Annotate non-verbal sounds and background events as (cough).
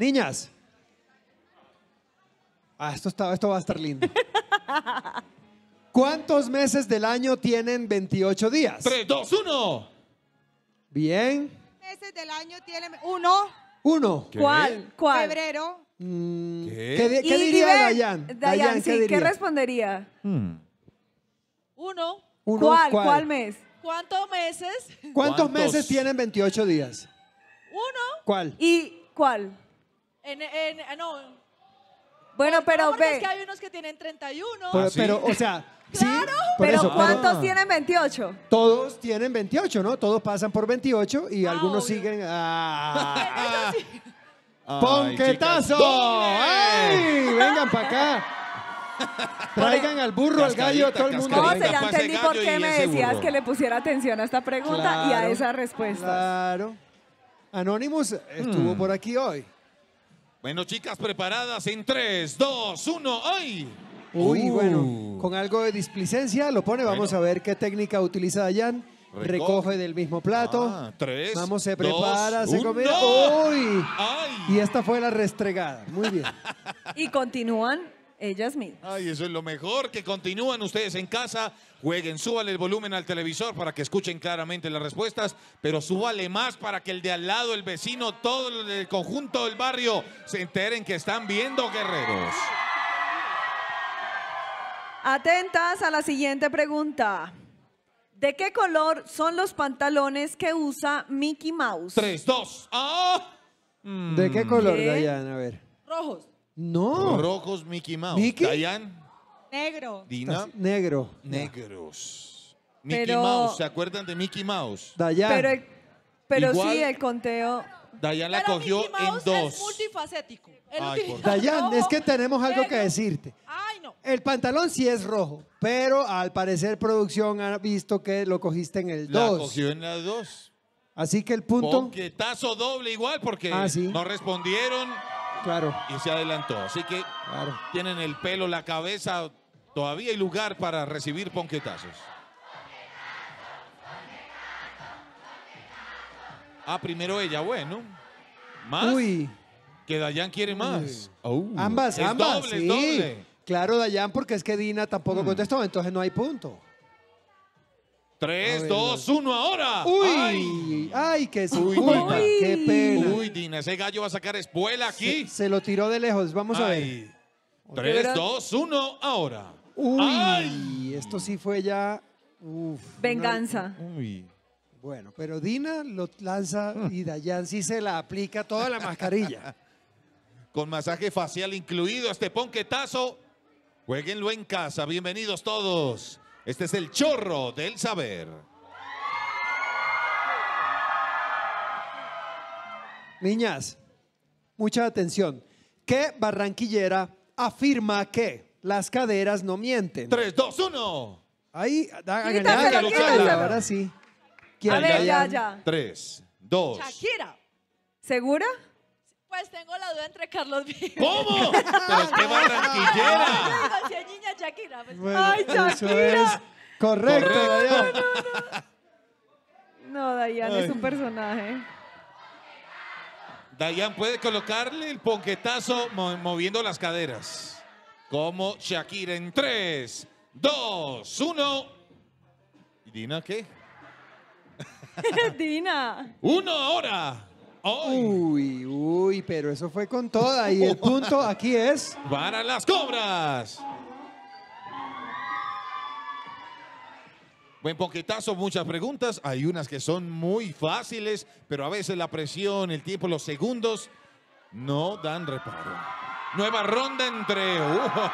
Niñas. Ah, esto, está, esto va a estar lindo. (laughs) ¿Cuántos meses del año tienen 28 días? 3, 2, 1. Bien. meses del año tienen uno? Uno. ¿Cuál? ¿Cuál? Febrero. ¿Qué? diría Dayan? Dayan, sí, ¿qué, respondería? Hmm. Uno. ¿Cuál? ¿Cuál? mes? ¿Cuántos meses? ¿Cuántos meses tienen 28 días? Uno. ¿Cuál? ¿Y cuál? Ah, bueno, pero Es que hay unos que tienen 31. Ah, pero, o sea. (laughs) Claro, pero ¿cuántos tienen 28? Todos tienen 28, ¿no? Todos pasan por 28 y ah, algunos siguen. (laughs) ¡Ponquetazo! Vengan para acá. (laughs) Traigan al burro, al gallo, a todo el mundo. No, se ya entendí por qué me decías que le pusiera atención a esta pregunta y a esa respuesta. Claro. Anonymous estuvo mm. por aquí hoy. Bueno, chicas, preparadas en 3, 2, 1, ¡ay! Uy, uh. bueno, con algo de displicencia lo pone. Vamos a ver qué técnica utiliza Dayan. Recoge, del mismo plato. Ah, vamos, se prepara, se come. ¡Uy! Ay. Y esta fue la restregada. Muy bien. (laughs) y continúan ellas eh, mismas. Ay, eso es lo mejor, que continúan ustedes en casa, jueguen, súbale el volumen al televisor para que escuchen claramente las respuestas, pero súbale más para que el de al lado, el vecino, todo el conjunto del barrio se enteren que están viendo guerreros. Atentas a la siguiente pregunta. ¿De qué color son los pantalones que usa Mickey Mouse? Tres, dos, ah. ¿De qué color, ¿Qué? A ver. Rojos. No. Rojos Mickey Mouse. ¿Mickey? Negro. Dina. Negro. Negros. Mickey Mouse. ¿Se acuerdan de Mickey Mouse? Dayan. Pero, sí, el conteo. Dayan la cogió en dos. multifacético. Dayan, es que tenemos algo que decirte. Ay, no. El pantalón sí es rojo, pero al parecer producción ha visto que lo cogiste en el La cogió en el dos. Así que el punto... tazo doble igual porque ah, no respondieron. Claro. Y se adelantó. Así que tienen el pelo, la cabeza, todavía hay lugar para recibir ponquetazos. Ah, primero ella, bueno. Más. Uy. Que Dayan quiere más. Oh. Ambas, ambas. sí. Claro, Dayan, porque es que Dina tampoco mm. contestó, entonces no hay punto. Tres, dos, uno, ahora. Uy. ¡Ay, qué Uy, ¡Qué pena! Uy, Dina, ese gallo va a sacar espuela aquí. Se, lo tiró de lejos, vamos a ver. 3, 2, 1, ahora. Uy, Ay. esto sí fue ya... Venganza. Uy. Bueno, pero Dina lo lanza y Dayan sí se la aplica toda la mascarilla. (laughs) Con masaje facial incluido, este ponquetazo. Jueguenlo en casa, bienvenidos todos. Este es el chorro del saber. Niñas, mucha atención. ¿Qué barranquillera afirma que las caderas no mienten? 3, 2, 1. Ahí, háganle, háganlo, háganlo. Ahora sí. ¿Quién? A ver, ya, ya. 3, 2. Shakira. ¿Segura? Pues tengo la duda entre Carlos Vives. ¿Cómo? (laughs) Pero es que barranquillera. Si niña Shakira. Pues. Bueno, Ay, Shakira. Eso es correcto, correcto. No, no, no. no Dayan es un personaje. Dayan puede colocarle el ponquetazo moviendo las caderas. Como Shakira en 3, 2, 1. ¿Dina qué? (laughs) Dina. Uno ahora. Uy, uy, pero eso fue con toda. Y el punto aquí es. Para las cobras. Buen poquetazo, muchas preguntas. Hay unas que son muy fáciles, pero a veces la presión, el tiempo, los segundos no dan reparo. Nueva ronda entre... Uh,